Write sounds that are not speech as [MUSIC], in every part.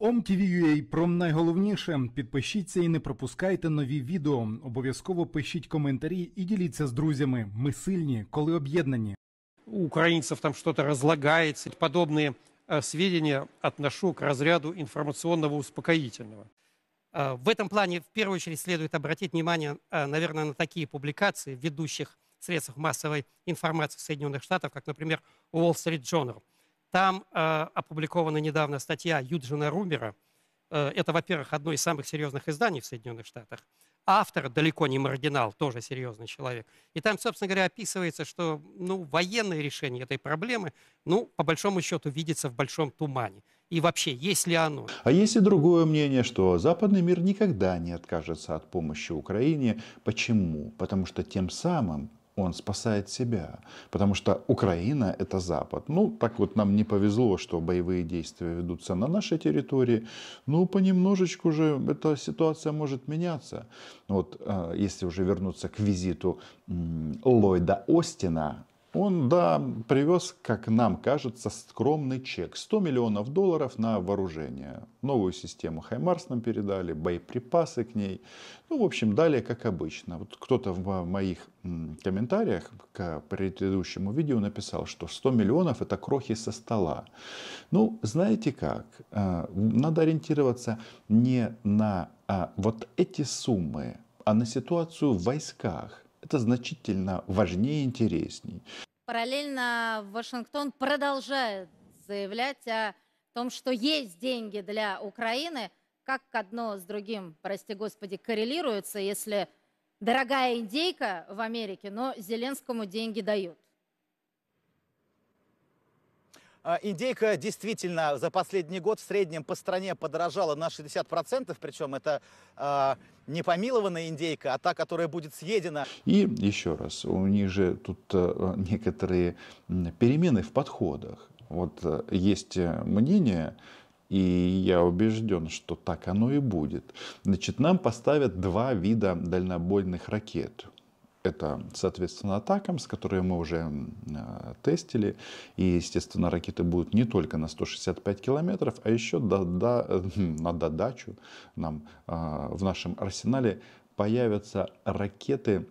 OMTV.ua про найголовніше. Підпишіться і не пропускайте нові відео. Обов'язково пишіть коментарі і діліться з друзями. Ми сильні, коли об'єднані. У украинцев там что-то разлагается. Подобные э, сведения отношу к разряду информационного успокоительного. В этом плане в первую очередь следует обратить внимание, э, наверное, на такие публикации в ведущих средствах массовой информации Соединенных Штатов, как, например, Wall Street Journal – там э, опубликована недавно статья Юджина Румера. Э, это, во-первых, одно из самых серьезных изданий в Соединенных Штатах. Автор далеко не маргинал, тоже серьезный человек. И там, собственно говоря, описывается, что ну, военное решение этой проблемы, ну, по большому счету, видится в большом тумане. И вообще, есть ли оно? А есть и другое мнение, что западный мир никогда не откажется от помощи Украине. Почему? Потому что тем самым он спасает себя, потому что Украина – это Запад. Ну, так вот нам не повезло, что боевые действия ведутся на нашей территории, но ну, понемножечку же эта ситуация может меняться. Вот э, если уже вернуться к визиту Ллойда Остина он, да, привез, как нам кажется, скромный чек. 100 миллионов долларов на вооружение. Новую систему «Хаймарс» нам передали, боеприпасы к ней. Ну, в общем, далее, как обычно. Вот кто-то в моих комментариях к предыдущему видео написал, что 100 миллионов – это крохи со стола. Ну, знаете как, э, надо ориентироваться не на а вот эти суммы, а на ситуацию в войсках это значительно важнее и интереснее. Параллельно Вашингтон продолжает заявлять о том, что есть деньги для Украины. Как одно с другим, прости господи, коррелируется, если дорогая индейка в Америке, но Зеленскому деньги дают? А, индейка действительно за последний год в среднем по стране подорожала на 60%, причем это э, а, не помилованная индейка, а та, которая будет съедена. И еще раз, у них же тут э, некоторые перемены в подходах. Вот э, есть э, мнение, и я убежден, что так оно и будет. Значит, нам поставят два вида дальнобойных ракет – это, соответственно, атакам, с которыми мы уже а, тестили. И, естественно, ракеты будут не только на 165 километров, а еще до, до, хм, на додачу нам а, в нашем арсенале появятся ракеты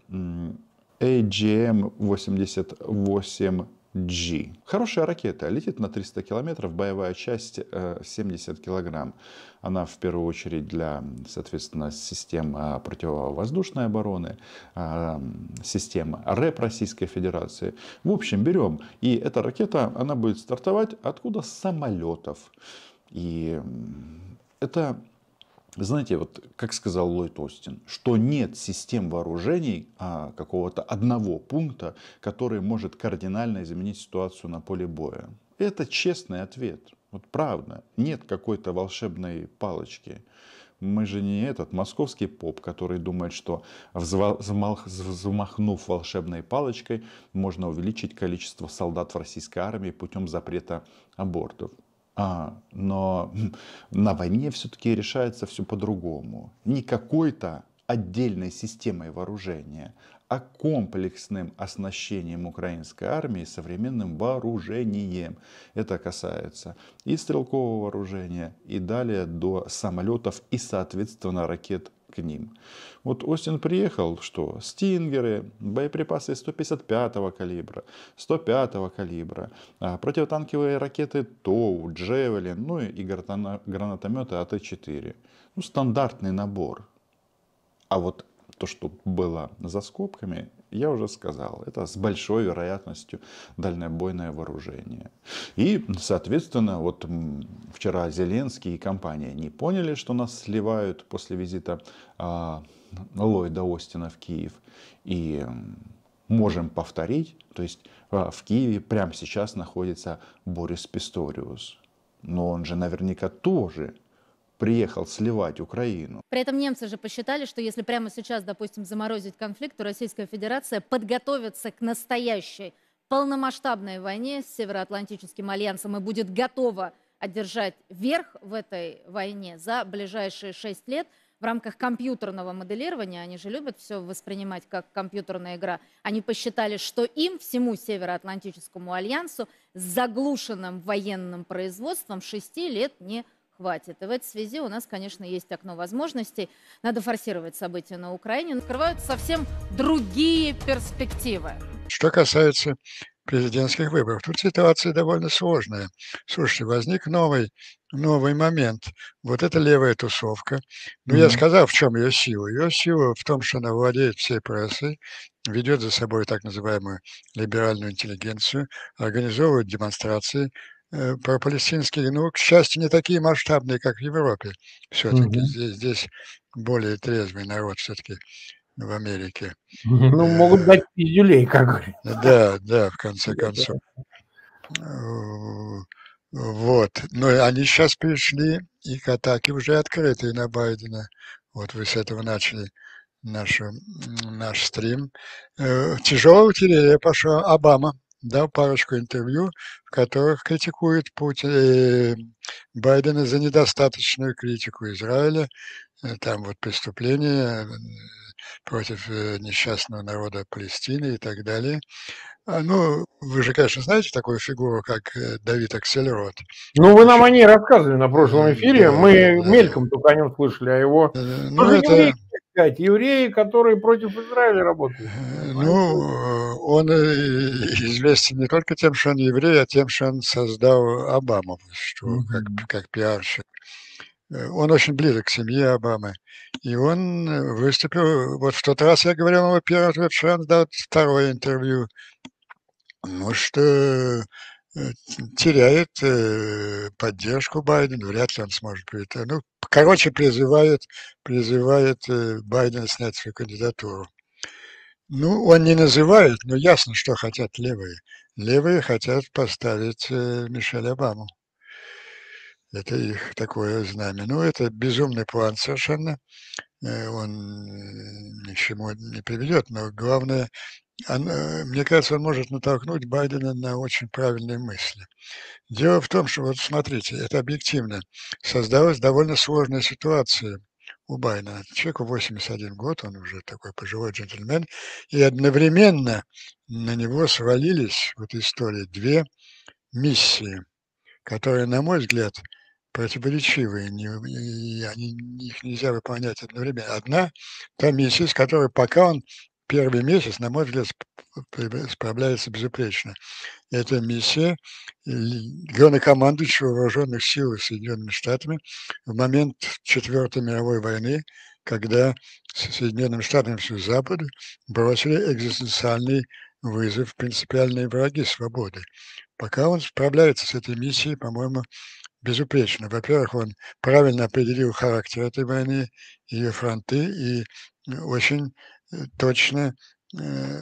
AGM-88 G. Хорошая ракета, летит на 300 километров, боевая часть 70 э, килограмм. Она в первую очередь для, соответственно, систем э, противовоздушной обороны, э, систем РЭП Российской Федерации. В общем, берем. И эта ракета, она будет стартовать откуда? С самолетов. И это знаете, вот как сказал Ллойд Остин, что нет систем вооружений а, какого-то одного пункта, который может кардинально изменить ситуацию на поле боя. Это честный ответ. Вот правда, нет какой-то волшебной палочки. Мы же не этот московский поп, который думает, что взмахнув волшебной палочкой, можно увеличить количество солдат в российской армии путем запрета абортов. А, но [LAUGHS] на войне все-таки решается все по-другому. Не какой-то отдельной системой вооружения, а комплексным оснащением украинской армии современным вооружением. Это касается и стрелкового вооружения, и далее до самолетов и, соответственно, ракет к ним. Вот Остин приехал, что стингеры, боеприпасы 155 калибра, 105 калибра, а противотанковые ракеты ТОУ, Джевелин, ну и гранатометы АТ-4. Ну, стандартный набор. А вот то, что было за скобками, я уже сказал, это с большой вероятностью дальнобойное вооружение. И, соответственно, вот вчера Зеленский и компания не поняли, что нас сливают после визита а, Ллойда Остина в Киев. И можем повторить, то есть а, в Киеве прямо сейчас находится Борис Писториус. Но он же наверняка тоже приехал сливать Украину. При этом немцы же посчитали, что если прямо сейчас, допустим, заморозить конфликт, то Российская Федерация подготовится к настоящей полномасштабной войне с Североатлантическим альянсом и будет готова одержать верх в этой войне за ближайшие шесть лет в рамках компьютерного моделирования, они же любят все воспринимать как компьютерная игра, они посчитали, что им, всему Североатлантическому альянсу, с заглушенным военным производством шести лет не хватит хватит. И в этой связи у нас, конечно, есть окно возможностей. Надо форсировать события на Украине. Открывают совсем другие перспективы. Что касается президентских выборов. Тут ситуация довольно сложная. Слушайте, возник новый, новый момент. Вот это левая тусовка. Но ну, mm-hmm. я сказал, в чем ее сила. Ее сила в том, что она владеет всей прессой, ведет за собой так называемую либеральную интеллигенцию, организовывает демонстрации, Э, про палестинские, ну, к счастью, не такие масштабные, как в Европе. Все-таки угу. здесь, здесь более трезвый народ все-таки в Америке. Ну, э, могут дать пиздюлей, как говорится. Да, да, в конце концов. Э, вот. Но они сейчас пришли и к атаке уже открытые на Байдена. Вот вы с этого начали нашу, наш стрим. Тяжелого артиллерия пошла Обама дал парочку интервью, в которых критикует Путин, э, Байдена за недостаточную критику Израиля, э, там вот преступления против э, несчастного народа Палестины и так далее. А, ну, вы же, конечно, знаете такую фигуру, как э, Давид Акселерот. Ну, вы нам о ней рассказывали на прошлом эфире. Да, Мы да, мельком да. только о нем слышали, а его... Ну, это... Еврей искать? Евреи, которые против Израиля работают. Ну, он э, известен не только тем, что он еврей, а тем, что он создал Обаму, что, mm-hmm. как, как пиарщик. Э, он очень близок к семье Обамы. И он выступил... Вот в тот раз я говорил ему первый ответ, что он дал второе интервью. Ну, что э, теряет поддержку Байдена, вряд ли он сможет прийти. Ну, короче, призывает, призывает э, Байдена снять свою кандидатуру. Ну, он не называет, но ясно, что хотят левые. Левые хотят поставить э, Мишель Обаму. Это их такое знамя. Ну, это безумный план совершенно. Э, он ни к чему не приведет, но главное, она, э, мне кажется, он может натолкнуть Байдена на очень правильные мысли. Дело в том, что, вот смотрите, это объективно, создалась довольно сложная ситуация у Байдена. Человеку 81 год, он уже такой пожилой джентльмен, и одновременно на него свалились в этой истории две миссии, которые, на мой взгляд, противоречивые, не, и они, их нельзя выполнять одновременно. Одна – та миссия, с которой пока он первый месяц, на мой взгляд, справляется безупречно. Эта миссия главнокомандующего вооруженных сил Соединенными Штатами в момент Четвертой мировой войны, когда Соединенным Штатам всю Запад бросили экзистенциальный вызов принципиальные враги свободы. Пока он справляется с этой миссией, по-моему, безупречно. Во-первых, он правильно определил характер этой войны, ее фронты и очень Э, точно э,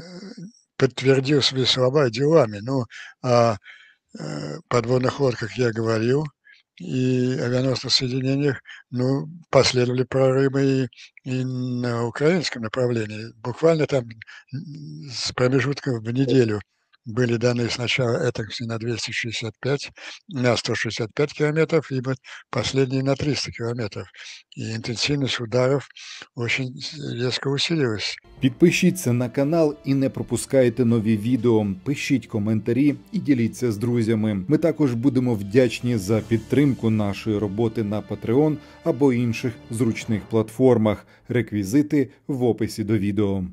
подтвердил свои слова делами. Ну, о а, э, подводных лодках я говорил, и авианосных соединениях, ну, последовали прорывы и, и на украинском направлении. Буквально там с промежутком в неделю были даны сначала Этакси на 265, на 165 километров, и последние на 300 километров. И интенсивность ударов очень резко усилилась. Підпишіться на канал і не пропускайте нові відео. Пишіть коментарі і діліться з друзями. Ми також будемо вдячні за підтримку нашої роботи на Patreon або інших зручних платформах. Реквізити в описі до відео.